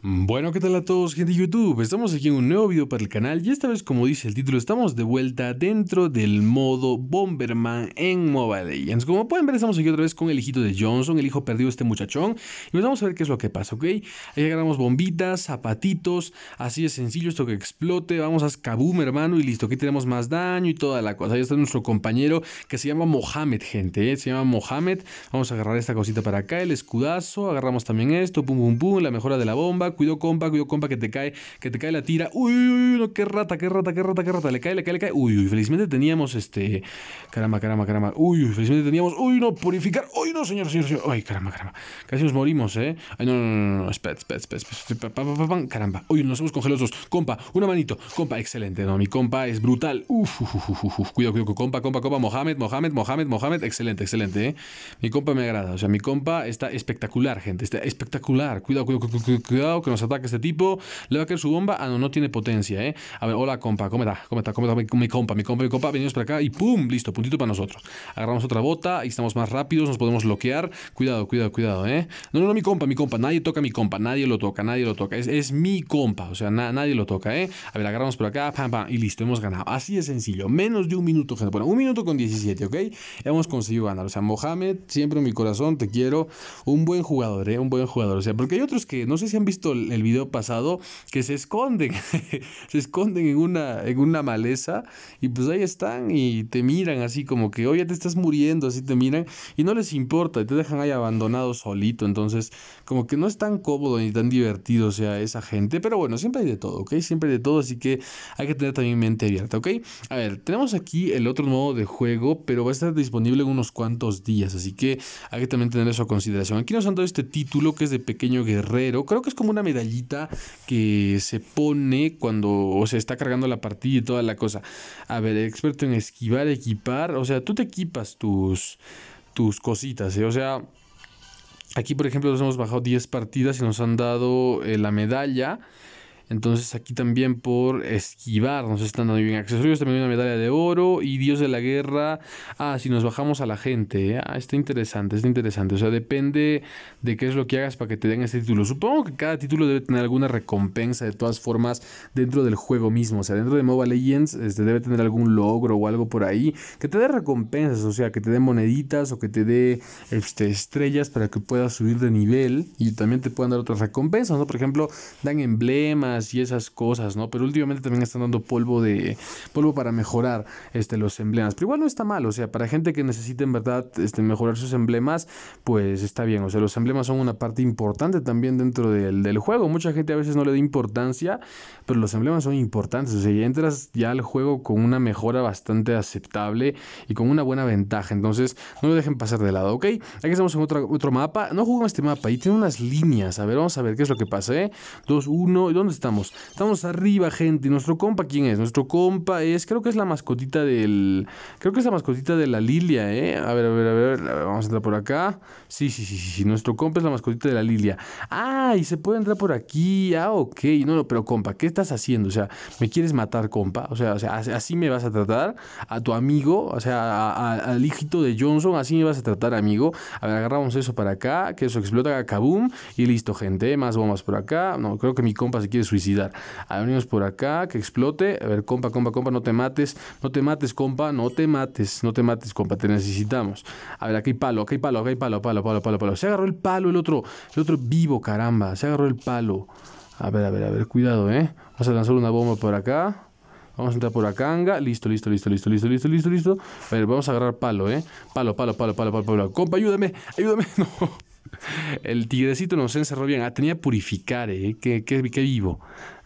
Bueno, ¿qué tal a todos gente de YouTube? Estamos aquí en un nuevo video para el canal y esta vez como dice el título estamos de vuelta dentro del modo Bomberman en Mobile Legends. Como pueden ver estamos aquí otra vez con el hijito de Johnson, el hijo perdido de este muchachón y pues vamos a ver qué es lo que pasa, ¿ok? Ahí agarramos bombitas, zapatitos, así de sencillo esto que explote, vamos a Skaboom hermano y listo, aquí tenemos más daño y toda la cosa. Ahí está nuestro compañero que se llama Mohamed gente, ¿eh? se llama Mohamed. Vamos a agarrar esta cosita para acá, el escudazo, agarramos también esto, pum pum pum, la mejora de la bomba cuidado compa, cuidado compa, que te cae, que te cae la tira. Uy, uy, no, qué rata, qué rata, qué rata, qué rata. Le cae, le cae, le cae. Uy, uy, felizmente teníamos este. Caramba, caramba, caramba. Uy, felizmente teníamos. Uy, no, purificar. Uy, no, señor, señor, señor. Ay, caramba, caramba. Casi nos morimos, ¿eh? Ay, no, no, no, no. Espera, Caramba. Uy, nos hemos congelado los dos. Compa, una manito. Compa, excelente, no. Mi compa es brutal. Uf, uf, uf, uf, Cuidado, cuidado, compa, compa, compa. Mohamed, Mohamed, Mohamed, Mohamed. Excelente, excelente, ¿eh? Mi compa me agrada. O sea, mi compa está espectacular, gente. Está espectacular. cuidado, cuidado. cuidado que nos ataque este tipo, le va a caer su bomba, ah, no, no tiene potencia, ¿eh? A ver, hola compa, ¿cómo está? ¿Cómo está? ¿Cómo está? Mi compa, mi compa, mi compa, venimos para acá y ¡pum! Listo, puntito para nosotros. Agarramos otra bota y estamos más rápidos, nos podemos bloquear. Cuidado, cuidado, cuidado, ¿eh? No, no, no, mi compa, mi compa, nadie toca a mi compa, nadie lo toca, nadie lo toca. Es, es mi compa, o sea, nadie lo toca, ¿eh? A ver, agarramos por acá, pam, pam, y listo, hemos ganado. Así de sencillo, menos de un minuto, gente. Bueno, un minuto con 17, ¿ok? Hemos conseguido ganar. O sea, Mohamed, siempre en mi corazón, te quiero. Un buen jugador, ¿eh? Un buen jugador. O sea, porque hay otros que no sé si han visto el, video pasado, que se esconden, se esconden en una, en una maleza y pues ahí están y te miran así como que, oye, te estás muriendo, así te miran y no les importa, te dejan ahí abandonado solito, entonces como que no es tan cómodo ni tan divertido, o sea, esa gente, pero bueno, siempre hay de todo, ¿ok? Siempre hay de todo, así que hay que tener también mente abierta, ¿ok? A ver, tenemos aquí el otro modo de juego, pero va a estar disponible en unos cuantos días, así que hay que también tener eso a consideración. Aquí nos han dado este título que es de Pequeño Guerrero, creo que es como una medallita que se pone cuando se está cargando la partida y toda la cosa. A ver, experto en esquivar, equipar. O sea, tú te equipas tus, tus cositas, ¿eh? O sea, aquí por ejemplo nos hemos bajado 10 partidas y nos han dado eh, la medalla. Entonces aquí también por esquivar nos están dando bien accesorios, también una medalla de oro y Dios de la Guerra. Ah, si nos bajamos a la gente, ¿eh? ah, está interesante, está interesante. O sea, depende de qué es lo que hagas para que te den ese título. Supongo que cada título debe tener alguna recompensa de todas formas dentro del juego mismo. O sea, dentro de Mobile Legends este, debe tener algún logro o algo por ahí que te dé recompensas, o sea, que te dé moneditas o que te dé este, estrellas para que puedas subir de nivel y también te puedan dar otras recompensas, ¿no? Por ejemplo, dan emblemas y esas cosas, ¿no? Pero últimamente también están dando polvo de polvo para mejorar este los emblemas. Pero igual no está mal, o sea, para gente que necesita en verdad este, mejorar sus emblemas, pues está bien, o sea, los emblemas son una parte importante también dentro del, juego. Mucha gente a veces no le da importancia, pero los emblemas son importantes, o sea, entras ya al juego con una mejora bastante aceptable y con una buena ventaja. Entonces, no lo dejen pasar de lado, ¿ok? Aquí estamos en otro, otro mapa. No juego este mapa ahí tiene unas líneas. A ver, vamos a ver qué es lo que pasa, ¿eh? 2, 1. ¿Dónde está? estamos? arriba, gente. ¿Nuestro compa quién es? Nuestro compa es, creo que es la mascotita del. Creo que es la mascotita de la Lilia, ¿eh? A ver, a ver, a ver. vamos a entrar por acá. Sí, sí, sí, sí, Nuestro compa es la mascotita de la Lilia. Ah, y se puede entrar por aquí. Ah, ok. No, no, pero compa, ¿qué estás haciendo? O sea, ¿me quieres matar, compa? O sea, o sea así me vas a tratar a tu amigo, o sea, al hijito de Johnson, así me vas a tratar, amigo. A ver, agarramos eso para acá, que eso explota, kaboom, y listo, gente. Más bombas por acá. No, creo que mi compa se quiere subir suicidar. A ver, por acá, que explote. A ver, compa, compa, compa, no te mates. No te mates, compa, no te mates. No te mates, compa, te necesitamos. A ver, aquí hay palo, aquí hay palo, aquí hay palo, palo, palo, palo, palo. Se agarró el palo el otro. El otro vivo, caramba. Se agarró el palo. A ver, a ver, a ver, cuidado, ¿eh? Vamos a lanzar una bomba por acá. Vamos a entrar por acá. Listo, listo, listo, listo, listo, listo, listo, listo. A ver, vamos a agarrar palo, ¿eh? Palo, palo, palo, palo, palo, palo. Compa, ayúdame, ayúdame. No. El tigrecito se encerró bien. Ah, tenía purificar, ¿eh? Qué, qué, qué vivo.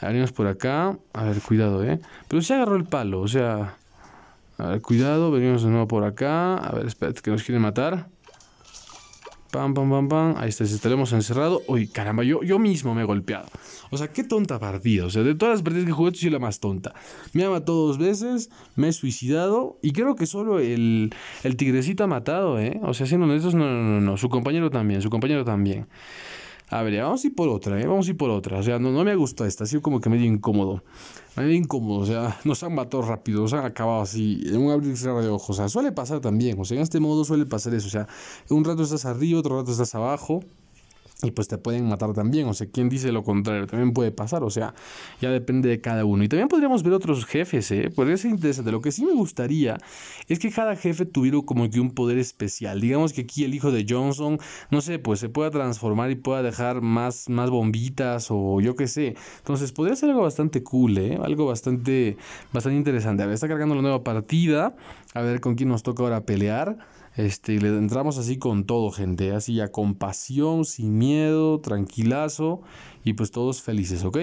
Venimos por acá. A ver, cuidado, ¿eh? Pero se agarró el palo, o sea... A ver, cuidado, venimos de nuevo por acá. A ver, espérate, que nos quieren matar. Pam, pam, pam, pam. Ahí está, si estaremos encerrado. Uy, caramba, yo, yo mismo me he golpeado. O sea, qué tonta partida. O sea, de todas las partidas que jugué, soy la más tonta. Me ha matado dos veces, me he suicidado. Y creo que solo el, el tigrecito ha matado, ¿eh? O sea, siendo honestos, no, no, no, no. Su compañero también, su compañero también. A ver, vamos a ir por otra, vamos a ir por otra. O sea, no, no me gusta esta, ha sido como que medio incómodo. Medio incómodo, o sea, nos han matado rápido, nos han acabado así, en un abrir y cerrar de ojos. O sea, suele pasar también, o sea, en este modo suele pasar eso. O sea, un rato estás arriba, otro rato estás abajo y pues te pueden matar también. O sea, ¿quién dice lo contrario? También puede pasar. O sea, ya depende de cada uno. Y también podríamos ver otros jefes, ¿eh? Podría ser interesante. Lo que sí me gustaría es que cada jefe tuviera como que un poder especial. Digamos que aquí el hijo de Johnson, no sé, pues se pueda transformar y pueda dejar más, más bombitas o yo qué sé. Entonces, podría ser algo bastante cool, ¿eh? Algo bastante, bastante interesante. A ver, está cargando la nueva partida. A ver con quién nos toca ahora pelear. Este, le entramos así con todo, gente, así ya con pasión, sin miedo, tranquilazo y pues todos felices, ¿ok?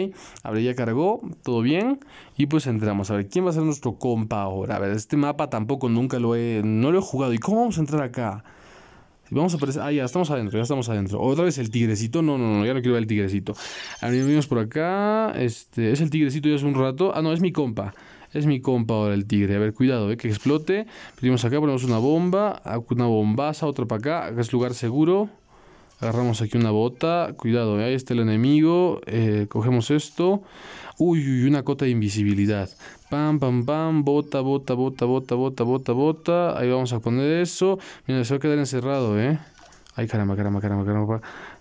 ver, ya cargó, todo bien y pues entramos. A ver, ¿quién va a ser nuestro compa ahora? A ver, este mapa tampoco nunca lo he, no lo he jugado. ¿Y cómo vamos a entrar acá? Vamos a aparecer. Ah, ya estamos adentro, ya estamos adentro. Otra vez el tigrecito. No, no, no, ya no quiero ver el tigrecito. A ver, venimos por acá. Este, es el tigrecito ya hace un rato. Ah, no, es mi compa. Es mi compa ahora el tigre. A ver, cuidado, eh, que explote. Venimos acá, ponemos una bomba, una bombaza, otra para acá. es lugar seguro. Agarramos aquí una bota. Cuidado, eh, ahí está el enemigo. Eh, cogemos esto. Uy, uy, una cota de invisibilidad. Pam, pam, pam. Bota, bota, bota, bota, bota, bota, bota. Ahí vamos a poner eso. Mira, se va a quedar encerrado, ¿eh? Ay, caramba, caramba, caramba, caramba.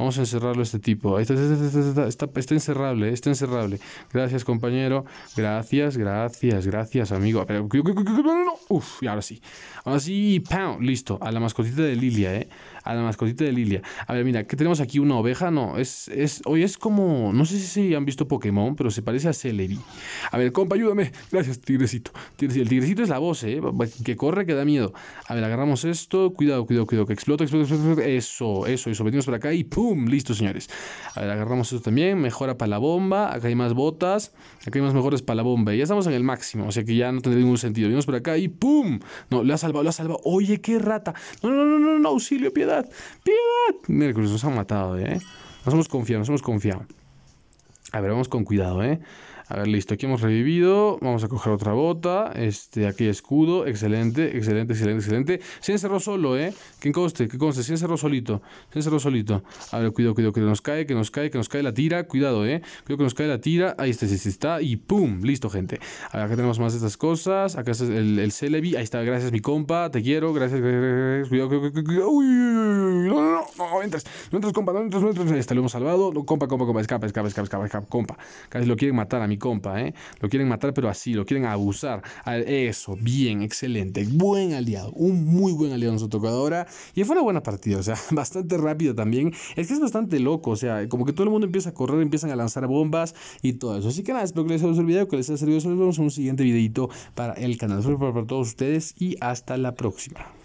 Vamos a encerrarlo este tipo. Está, está, encerrable, está encerrable. Gracias, compañero. Gracias, gracias, gracias, amigo. Uf, y ahora sí. Ahora sí, ¡pam! Listo. A la mascotita de Lilia, ¿eh? A la mascotita de Lilia. A ver, mira, ¿qué tenemos aquí? ¿Una oveja? No, es, es, hoy es como, no sé si han visto Pokémon, pero se parece a Celery. A ver, compa, ayúdame. Gracias, tigrecito. El tigrecito es la voz, ¿eh? Que corre, que da miedo. A ver, agarramos esto. Cuidado, cuidado, cuidado. Que explota, explota, explota. Eso, eso, eso. Venimos para acá y ¡pum! ¡Pum! Listo, señores. A ver, agarramos esto también. Mejora para la bomba. Acá hay más botas. Acá hay más mejores para la bomba. Ya estamos en el máximo. O sea que ya no tendría ningún sentido. Venimos por acá y ¡pum! No, lo ha salvado, lo ha salvado. Oye, qué rata. No, no, no, no, no. Auxilio, piedad. Piedad. nos han matado, ¿eh? Nos hemos confiado, nos hemos confiado. A ver, vamos con cuidado, ¿eh? A ver, listo, aquí hemos revivido. Vamos a coger otra bota. Este, aquí escudo. Excelente, excelente, excelente, excelente. Se encerró solo, ¿eh? Que conste, que conste. Se encerró solito. Se encerró solito. A ver, cuidado, cuidado, que nos cae, que nos cae, que nos cae la tira. Cuidado, ¿eh? Cuidado que nos cae la tira. Ahí está, sí, sí, está. Y ¡pum! Listo, gente. A ver, acá tenemos más de estas cosas. Acá está el, el Celebi. Ahí está. Gracias, mi compa. Te quiero. Gracias, Cuidado, cuidado, cuidado. uy no entres, no entres, compa, no entres, no Este lo hemos salvado, compa, compa, compa, escapa, escapa, escapa, escapa, compa. Casi lo quieren matar a mi compa, ¿eh? Lo quieren matar, pero así, lo quieren abusar. Eso, bien, excelente, buen aliado, un muy buen aliado en su tocadora Y fue una buena partida, o sea, bastante rápida también. Es que es bastante loco, o sea, como que todo el mundo empieza a correr, empiezan a lanzar bombas y todo eso. Así que nada, espero que les haya gustado el video, que les haya servido. Nos vemos en un siguiente videito para el canal. para todos ustedes y hasta la próxima.